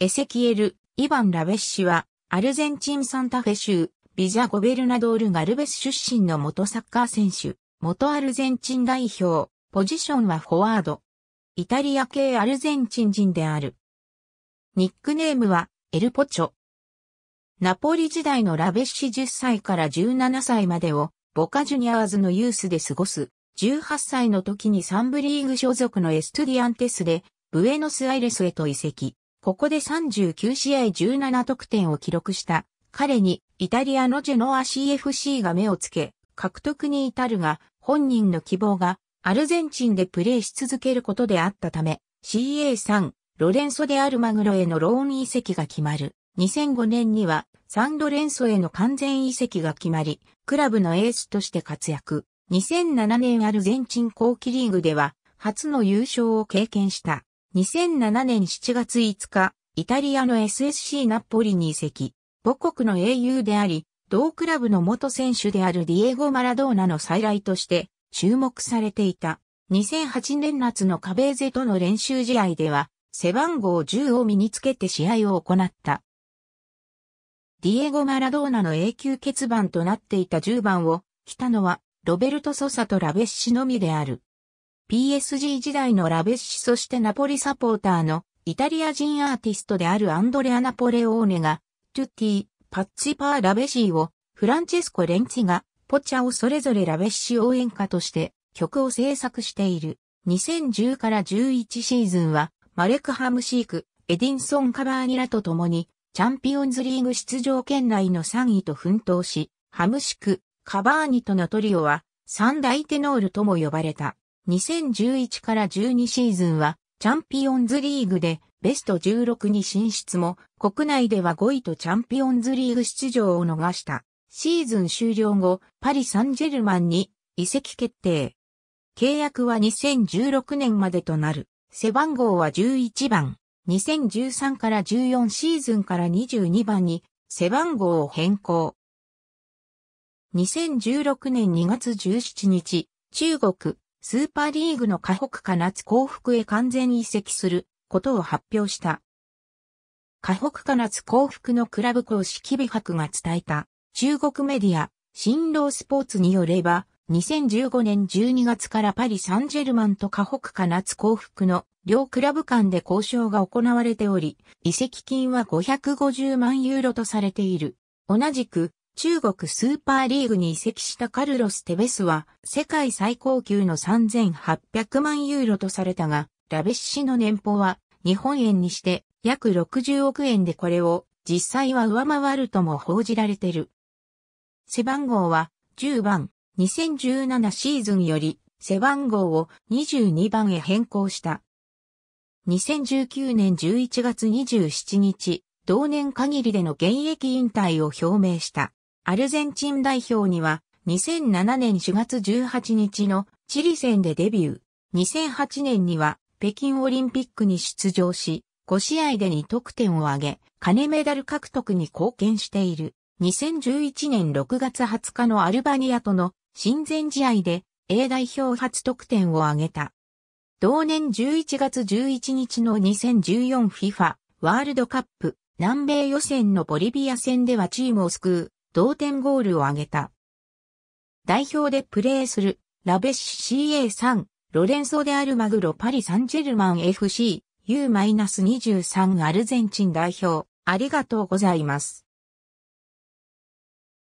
エセキエル・イヴァン・ラベッシは、アルゼンチン・サンタフェ州、ビジャ・ゴベルナドール・ガルベス出身の元サッカー選手、元アルゼンチン代表、ポジションはフォワード。イタリア系アルゼンチン人である。ニックネームは、エルポチョ。ナポリ時代のラベッシ10歳から17歳までを、ボカジュニアーズのユースで過ごす。18歳の時にサンブリーグ所属のエストゥディアンテスで、ブエノスアイレスへと移籍。ここで39試合17得点を記録した彼にイタリアのジェノア CFC が目をつけ、獲得に至るが本人の希望がアルゼンチンでプレーし続けることであったため CA3 ロレンソであるマグロへのローン移籍が決まる。2005年にはサンロレンソへの完全移籍が決まり、クラブのエースとして活躍。2007年アルゼンチン後期リーグでは初の優勝を経験した。2007年7月5日、イタリアの SSC ナポリに移籍。母国の英雄であり、同クラブの元選手であるディエゴ・マラドーナの再来として注目されていた。2008年夏のカベーゼとの練習試合では、背番号10を身につけて試合を行った。ディエゴ・マラドーナの永久欠番となっていた10番を、来たのは、ロベルト・ソサとラベッシのみである。PSG 時代のラベッシそしてナポリサポーターのイタリア人アーティストであるアンドレア・ナポレオーネが、トゥッティ、パッチパー・ラベシーを、フランチェスコ・レンチが、ポチャをそれぞれラベッシ応援歌として曲を制作している。2010から11シーズンは、マレク・ハムシーク、エディンソン・カバーニラと共に、チャンピオンズリーグ出場圏内の3位と奮闘し、ハムシク、カバーニとのトリオは、三大テノールとも呼ばれた。2011から12シーズンはチャンピオンズリーグでベスト16に進出も国内では5位とチャンピオンズリーグ出場を逃した。シーズン終了後、パリ・サンジェルマンに移籍決定。契約は2016年までとなる。背番号は11番。2013から14シーズンから22番に背番号を変更。2016年2月17日、中国、スーパーリーグの河北か夏幸福へ完全移籍することを発表した。河北か夏幸福のクラブ公式美白が伝えた中国メディア、新郎スポーツによれば、2015年12月からパリ・サンジェルマンと河北か夏幸福の両クラブ間で交渉が行われており、移籍金は550万ユーロとされている。同じく、中国スーパーリーグに移籍したカルロス・テベスは世界最高級の3800万ユーロとされたが、ラベッシの年俸は日本円にして約60億円でこれを実際は上回るとも報じられてる。背番号は10番、2017シーズンより背番号を22番へ変更した。2019年11月27日、同年限りでの現役引退を表明した。アルゼンチン代表には2007年4月18日のチリ戦でデビュー。2008年には北京オリンピックに出場し、5試合で2得点を挙げ、金メダル獲得に貢献している。2011年6月20日のアルバニアとの親善試合で A 代表初得点を挙げた。同年11月11日の 2014FIFA ワールドカップ南米予選のボリビア戦ではチームを救う同点ゴールを挙げた。代表でプレーする、ラベッシ CA3、ロレンソ・デ・アルマグロ・パリ・サンジェルマン FC、U-23 アルゼンチン代表、ありがとうございます。